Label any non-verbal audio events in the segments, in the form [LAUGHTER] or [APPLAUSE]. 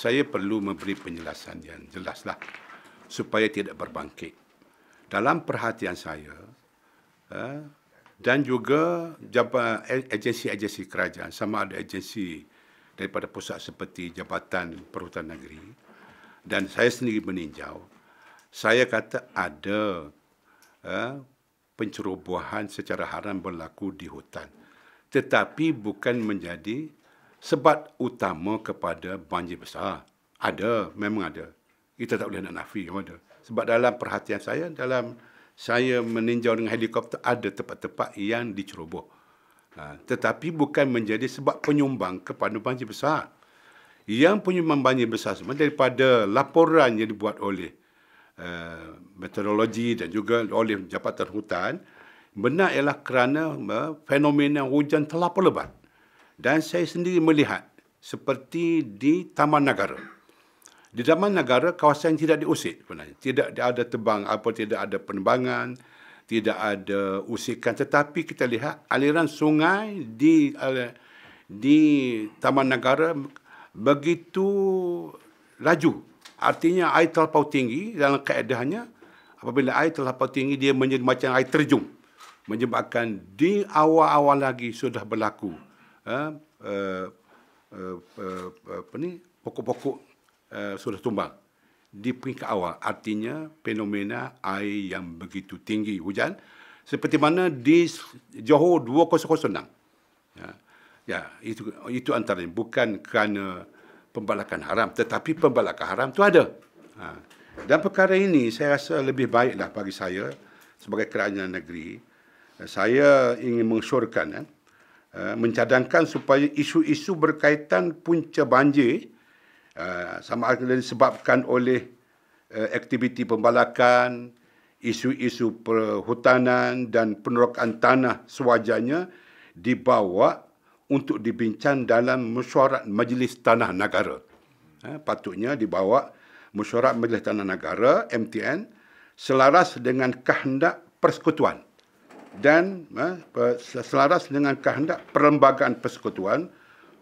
saya perlu memberi penjelasan yang jelaslah supaya tidak berbangkit. Dalam perhatian saya eh, dan juga agensi-agensi kerajaan sama ada agensi daripada pusat seperti Jabatan Perhutanan Negeri dan saya sendiri meninjau, saya kata ada eh, pencerobohan secara haram berlaku di hutan. Tetapi bukan menjadi sebab utama kepada banjir besar. Ada, memang ada. Kita tak boleh nak nafi yang ada. Sebab dalam perhatian saya, dalam saya meninjau dengan helikopter, ada tempat-tempat yang diceroboh. Ha, tetapi bukan menjadi sebab penyumbang kepada banjir besar. Yang penyumbang banjir besar semua daripada laporan yang dibuat oleh uh, meteorologi dan juga oleh Jabatan Hutan, benar ialah kerana uh, fenomena hujan telah lebat dan saya sendiri melihat seperti di taman negara. Di taman negara kawasan yang tidak diusik sebenarnya. Tidak ada tebang apa tidak ada penembangan, tidak ada usikan tetapi kita lihat aliran sungai di eh, di taman negara begitu laju. Artinya air terlalu tinggi dalam keadaannya apabila air terlalu tinggi dia menjadi macam air terjun menyebabkan di awal-awal lagi sudah berlaku Eh, eh, eh, apa ni pokok-pokok sudah tumbang di peringkat awal artinya fenomena air yang begitu tinggi hujan seperti mana di Johor 2006 ya ya itu itu antaranya bukan kerana pembalakan haram tetapi pembalakan haram tu ada ha. dan perkara ini saya rasa lebih baiklah bagi saya sebagai kerajaan negeri saya ingin mengesyorkan eh, Eh, mencadangkan supaya isu-isu berkaitan punca banjir eh, sama ada disebabkan oleh eh, aktiviti pembalakan, isu-isu perhutanan dan penerokaan tanah sewajarnya dibawa untuk dibincang dalam mesyuarat Majlis Tanah Negara. Patutnya dibawa mesyuarat Majlis Tanah Negara, MTN, selaras dengan kehendak persekutuan dan ha, selaras dengan kehendak perlembagaan persekutuan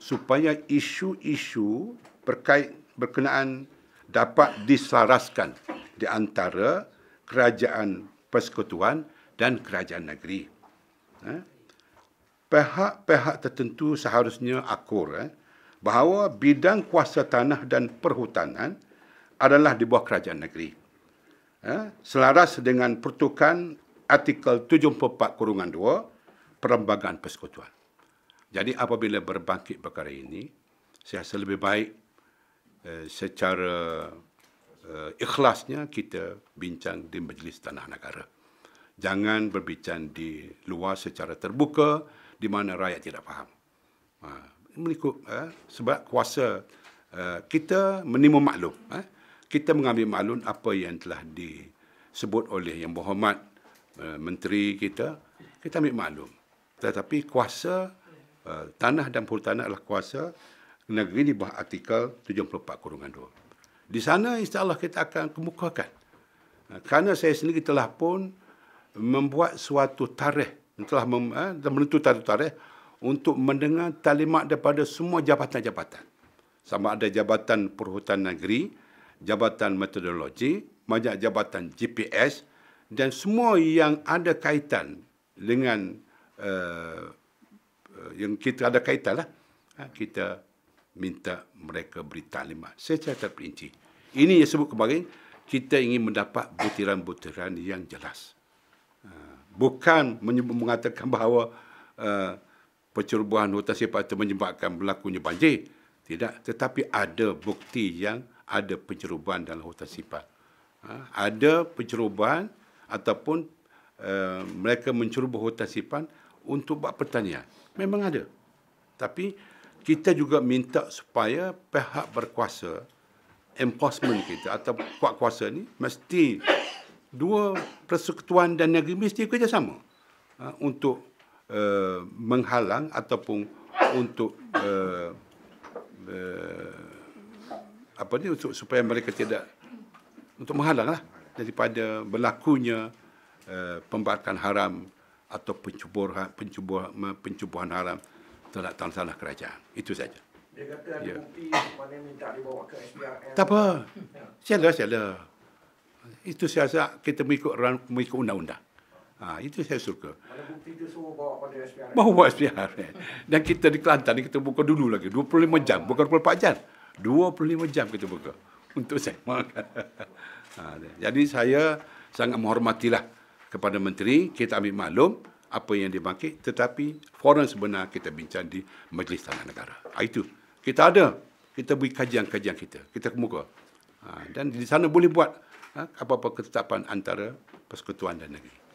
supaya isu-isu berkait berkenaan dapat diselaraskan di antara kerajaan persekutuan dan kerajaan negeri. Eh, pihak-pihak tertentu seharusnya akur eh, bahawa bidang kuasa tanah dan perhutanan adalah di bawah kerajaan negeri. Ha? selaras dengan pertukan artikel 74 kurungan 2 Perlembagaan Persekutuan. Jadi apabila berbangkit perkara ini, saya rasa lebih baik eh, secara eh, ikhlasnya kita bincang di Majlis Tanah Negara. Jangan berbincang di luar secara terbuka di mana rakyat tidak faham. Ha, menikut eh, sebab kuasa eh, kita menimu maklum. Eh, kita mengambil maklum apa yang telah disebut oleh Yang Berhormat Eh, menteri kita, kita ambil maklum. Tetapi kuasa uh, tanah dan perhutanan adalah kuasa negeri di bawah artikel 74 kurungan 2. Di sana insya-Allah kita akan kemukakan. Uh, kerana saya sendiri telah pun membuat suatu tarikh telah mem, uh, menentu satu tarikh untuk mendengar talimat daripada semua jabatan-jabatan. Sama ada jabatan perhutanan negeri, jabatan metodologi, banyak jabatan GPS, dan semua yang ada kaitan dengan uh, uh, yang kita ada kaitan lah uh, kita minta mereka beri taklimat secara terperinci ini yang sebut kemarin kita ingin mendapat butiran-butiran yang jelas uh, bukan mengatakan bahawa uh, pencerobohan hutan sifat itu menyebabkan berlakunya banjir tidak tetapi ada bukti yang ada pencerobohan dalam hutan sifat uh, ada pencerobohan ataupun uh, mereka menceroboh hutan simpan untuk buat pertanian. Memang ada. Tapi kita juga minta supaya pihak berkuasa enforcement kita atau kuat kuasa ni mesti dua persekutuan dan negeri mesti kerjasama uh, untuk uh, menghalang ataupun untuk uh, uh, apa ni untuk supaya mereka tidak untuk menghalang lah daripada berlakunya uh, eh, pembakaran haram atau pencuburan pencuburan pencubuhan haram terhadap tanah-tanah kerajaan. Itu saja. Dia kata ada ya. bukti yang minta dibawa ke SPRM. Tak apa. Ya. Sialah, Itu saya rasa kita mengikut, mengikut undang-undang. Ha, itu saya suka. Mana bukti itu semua bawa ke SPRM? Bawa SPRM. Dan kita di Kelantan, kita buka dulu lagi. 25 jam. Bukan 24 jam. 25 jam kita buka untuk saya. [LAUGHS] Ah, Jadi saya sangat menghormatilah kepada menteri kita ambil maklum apa yang dibangkit tetapi forum sebenar kita bincang di Majlis Tanah Negara. Ah, itu kita ada kita beri kajian-kajian kita. Kita kemuka. Ah, dan di sana boleh buat apa-apa ketetapan antara persekutuan dan negeri.